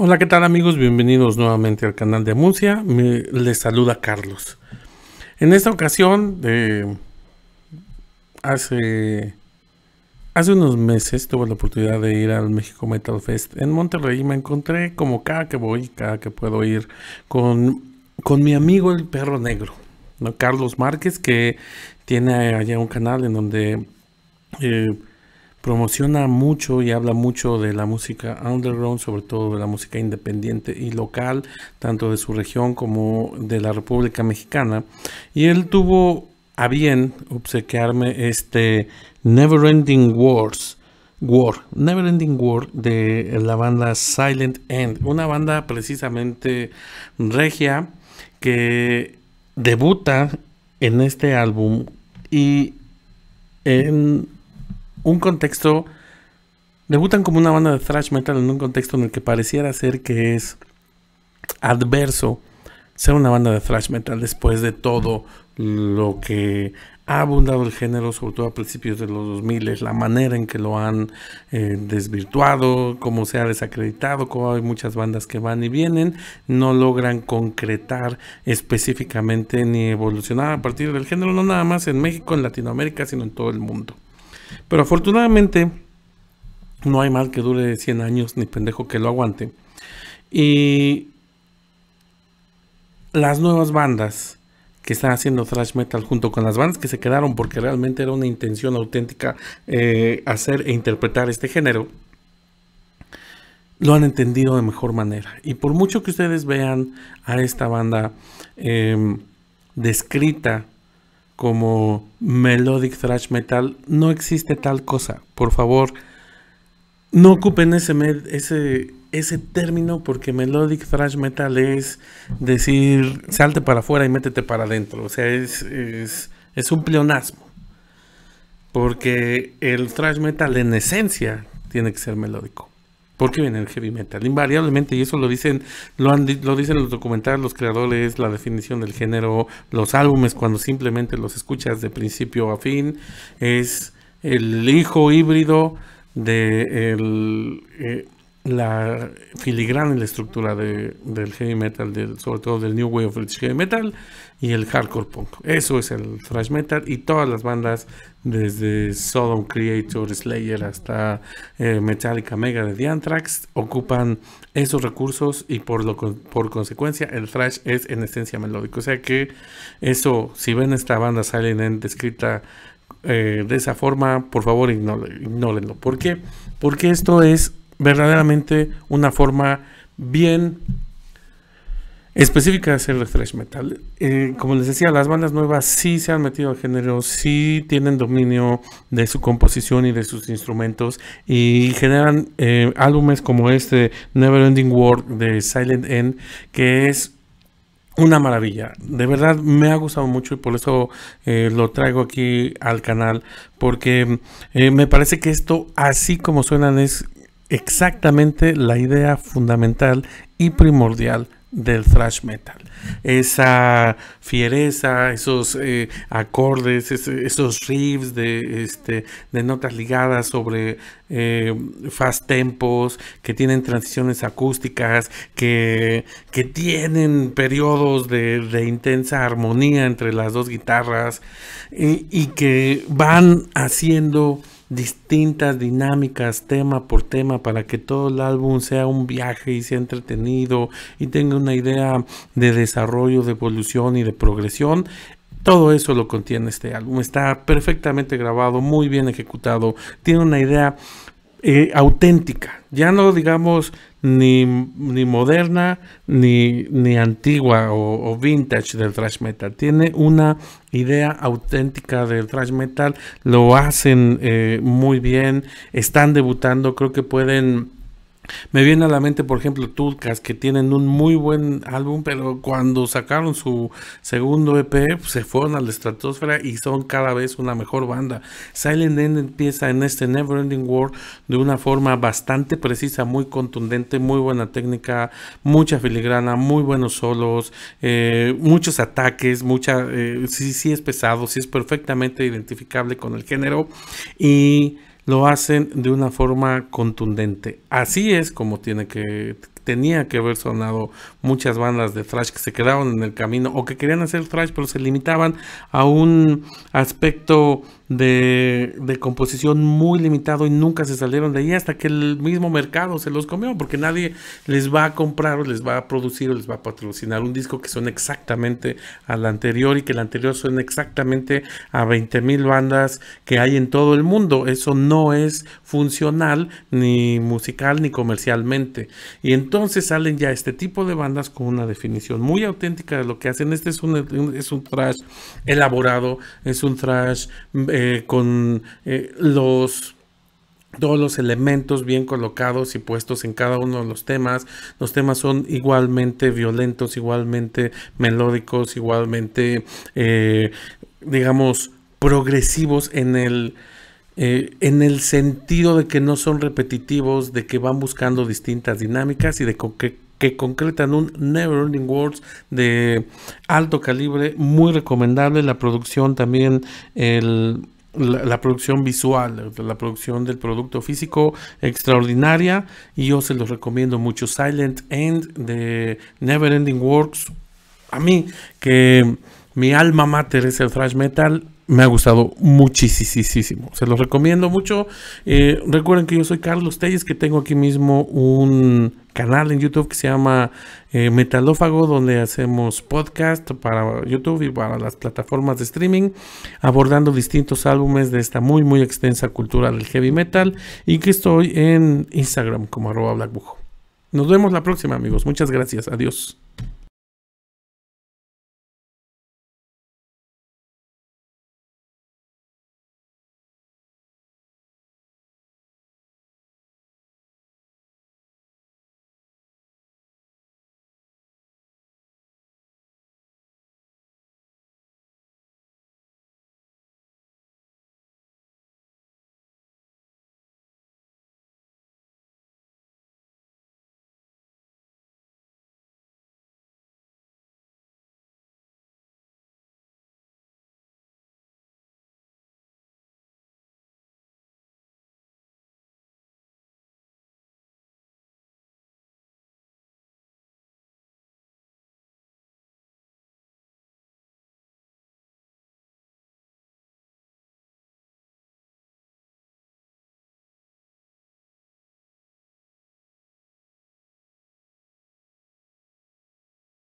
Hola, ¿qué tal amigos? Bienvenidos nuevamente al canal de Amuncia, les saluda Carlos. En esta ocasión, eh, hace, hace unos meses tuve la oportunidad de ir al México Metal Fest en Monterrey y me encontré como cada que voy, cada que puedo ir, con, con mi amigo el perro negro, Carlos Márquez, que tiene allá un canal en donde... Eh, promociona mucho y habla mucho de la música underground, sobre todo de la música independiente y local, tanto de su región como de la República Mexicana. Y él tuvo a bien obsequiarme este Neverending Wars. War, Neverending War de la banda Silent End, una banda precisamente regia que debuta en este álbum y en un contexto. Debutan como una banda de thrash metal en un contexto en el que pareciera ser que es adverso ser una banda de thrash metal después de todo lo que ha abundado el género, sobre todo a principios de los 2000, la manera en que lo han eh, desvirtuado, cómo se ha desacreditado, cómo hay muchas bandas que van y vienen, no logran concretar específicamente ni evolucionar a partir del género, no nada más en México, en Latinoamérica, sino en todo el mundo. Pero afortunadamente no hay mal que dure 100 años ni pendejo que lo aguante. Y las nuevas bandas que están haciendo thrash metal junto con las bandas que se quedaron porque realmente era una intención auténtica eh, hacer e interpretar este género, lo han entendido de mejor manera. Y por mucho que ustedes vean a esta banda em, descrita como melodic thrash metal, no existe tal cosa. Por favor, no ocupen ese, ese, ese término porque melodic thrash metal es decir salte para afuera y métete para adentro. O sea, es, es un pleonasmo. Porque el thrash metal en esencia tiene que ser melódico. Porque viene el heavy metal, invariablemente, y eso lo dicen, lo, lo dicen los documentales, los creadores, la definición del género, los álbumes, cuando simplemente los escuchas de principio a fin, es el hijo híbrido de el, eh, la filigrana y la estructura del heavy metal, del, sobre todo del New Wave of Heavy Metal y el hardcore punk. Eso es el thrash metal y todas las bandas, desde Sodom Creator, Slayer hasta eh, Metallica Mega de The Anthrax, ocupan esos recursos y por, lo, por consecuencia el thrash es en esencia melódico. O sea que eso, si ven esta banda Silent End descrita eh, de esa forma, por favor ignórenlo. ¿Por qué? Porque esto es verdaderamente una forma bien específica de hacer el metal. Eh, como les decía, las bandas nuevas sí se han metido al género, sí tienen dominio de su composición y de sus instrumentos y generan eh, álbumes como este Never Ending World de Silent End, que es una maravilla. De verdad me ha gustado mucho y por eso eh, lo traigo aquí al canal. Porque me parece que esto, así como suenan, es exactamente la idea fundamental y primordial del thrash metal. Esa fiereza, esos eh, acordes, esos riffs de, este, de notas ligadas sobre eh, fast tempos, que tienen transiciones acústicas, que, tienen periodos de, intensa armonía entre las dos guitarras eh, y que van haciendo distintas dinámicas tema por tema para que todo el álbum sea un viaje y sea entretenido y tenga una idea de desarrollo, de evolución y de progresión. Todo eso lo contiene este álbum. Está perfectamente grabado, muy bien ejecutado. Tiene una idea eh, auténtica, ya no digamos ni, ni moderna ni, ni antigua o, vintage del thrash metal. Tiene una idea auténtica del thrash metal, lo hacen eh, muy bien, están debutando, creo que pueden me viene a la mente, por ejemplo, Turcas, que tienen un muy buen álbum, pero cuando sacaron su segundo EP, pues, se fueron a la estratosfera y son cada vez una mejor banda. Silent End empieza en este Neverending World de una forma bastante precisa, muy contundente, muy buena técnica, mucha filigrana, muy buenos solos, eh, muchos ataques, mucha. Eh, sí, sí es pesado, sí es perfectamente identificable con el género. Y lo hacen de una forma contundente. Así es como tiene que, tenía que haber sonado muchas bandas de thrash que se quedaron en el camino o que querían hacer thrash pero se limitaban a un aspecto de, composición muy limitado y nunca se salieron de ahí hasta que el mismo mercado se los comió porque nadie les va a comprar o les va a producir o les va a patrocinar un disco que suene exactamente al anterior y que el anterior suene exactamente a 20 mil bandas que hay en todo el mundo. Eso no es funcional ni musical ni comercialmente. Y entonces entonces salen ya este tipo de bandas con una definición muy auténtica de lo que hacen. Este es un, es un trash elaborado, es un trash mm, eh, con eh, los todos los elementos bien colocados y puestos en cada uno de los temas. Los temas son igualmente violentos, igualmente melódicos, igualmente, eh, digamos, progresivos en el eh, en el sentido de que no son repetitivos, de que van buscando distintas dinámicas y de que, concretan un Never Ending Words de alto calibre, muy recomendable. La producción también, la, la, producción visual, la producción del producto físico extraordinaria y yo se los recomiendo mucho. Silent End de Never Ending Works. A mí, que mi alma mater es el thrash metal, me ha gustado muchísimo. Se los recomiendo mucho. Eh, recuerden que yo soy Carlos Telles, que tengo aquí mismo un canal en YouTube que se llama eh, Metalófago, donde hacemos podcast para YouTube y para las plataformas de streaming, abordando distintos álbumes de esta muy, muy extensa cultura del heavy metal. Y que estoy en Instagram como arroba blackbujo. Nos vemos la próxima, amigos. Muchas gracias. Adiós.